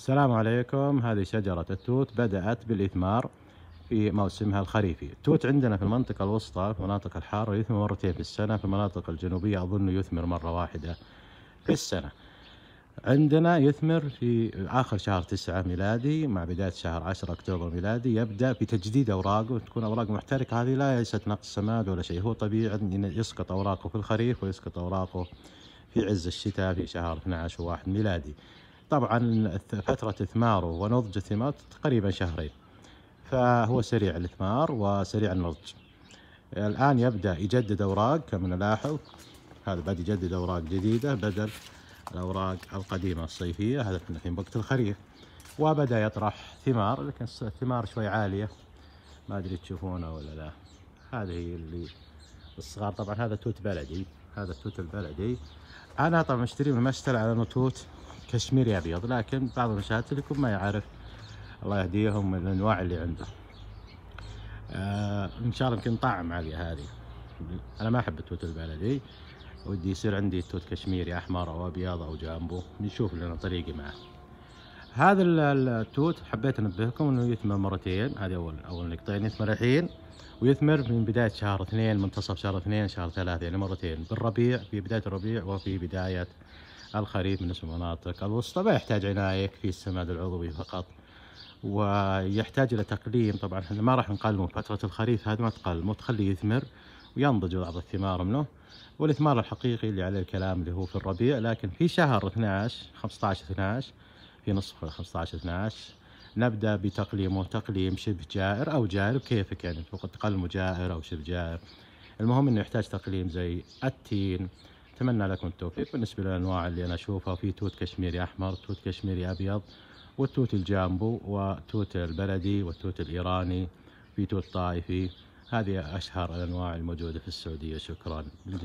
السلام عليكم هذه شجرة التوت بدأت بالإثمار في موسمها الخريفي التوت عندنا في المنطقة الوسطى في المناطق الحارة يثمر مرتين في السنة في المناطق الجنوبية أظن يثمر مرة واحدة في السنة عندنا يثمر في آخر شهر تسعة ميلادي مع بداية شهر عشرة أكتوبر ميلادي يبدأ بتجديد أوراقه تكون أوراق محترقة هذه ليست نقص سماد ولا شيء هو طبيعي أن يسقط أوراقه في الخريف ويسقط أوراقه في عز الشتاء في شهر 12 و1 ميلادي طبعا أه. فترة ثماره ونضج الثمار تقريبا شهرين فهو سريع الإثمار وسريع النضج الآن يبدأ يجدد أوراق كما نلاحظ هذا بدأ يجدد أوراق جديدة بدل الأوراق القديمة الصيفية هذا كنا في وقت الخريف وبدأ يطرح ثمار لكن الثمار شوي عالية ما أدري تشوفونه ولا لا هذه اللي الصغار طبعا هذا توت بلدي هذا التوت البلدي أنا طبعا اشتريه من المشتل على أنه توت كشميري ابيض لكن بعض المشاهد يكون ما يعرف الله يهديهم من الانواع اللي عنده آه ان شاء الله يمكن طعم عالية هذه انا ما احب التوت البلدي ودي يصير عندي توت كشميري احمر او ابيض او جامبو نشوف لنا طريقي معه هذا التوت حبيت انبهكم انه يثمر مرتين هذه اول اول نقطتين يثمر الحين ويثمر من بدايه شهر اثنين منتصف شهر اثنين شهر ثلاثة يعني مرتين بالربيع في بدايه الربيع وفي بدايه الخريف من مناطق الوسطى ما يحتاج عناية يكفي السماد العضوي فقط ويحتاج إلى تقليم طبعا احنا ما راح نقلمه فترة الخريف هذا ما تقلمه تخليه يثمر وينضج بعض الثمار منه والإثمار الحقيقي اللي عليه الكلام اللي هو في الربيع لكن في شهر 12 15 12 في نصف 15 12 نبدأ بتقليمه تقليم شبه جائر أو جائر بكيفك يعني تقلمه جائر أو شبه جائر المهم انه يحتاج تقليم زي التين اتمنى لكم التوفيق بالنسبه للانواع اللي انا اشوفها في توت كشميري احمر توت كشميري ابيض والتوت الجامبو وتوت البلدي والتوت الايراني في توت طائفي هذه اشهر الانواع الموجوده في السعوديه شكرا للجميع